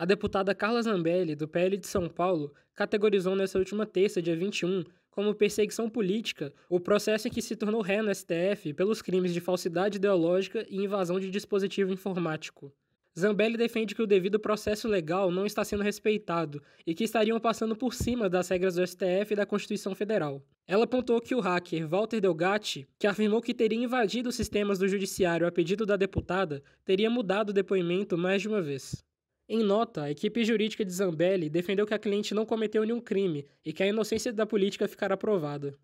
A deputada Carla Zambelli, do PL de São Paulo, categorizou nesta última terça, dia 21, como perseguição política o processo em que se tornou ré no STF pelos crimes de falsidade ideológica e invasão de dispositivo informático. Zambelli defende que o devido processo legal não está sendo respeitado e que estariam passando por cima das regras do STF e da Constituição Federal. Ela apontou que o hacker Walter Delgatti, que afirmou que teria invadido os sistemas do judiciário a pedido da deputada, teria mudado o depoimento mais de uma vez. Em nota, a equipe jurídica de Zambelli defendeu que a cliente não cometeu nenhum crime e que a inocência da política ficará provada.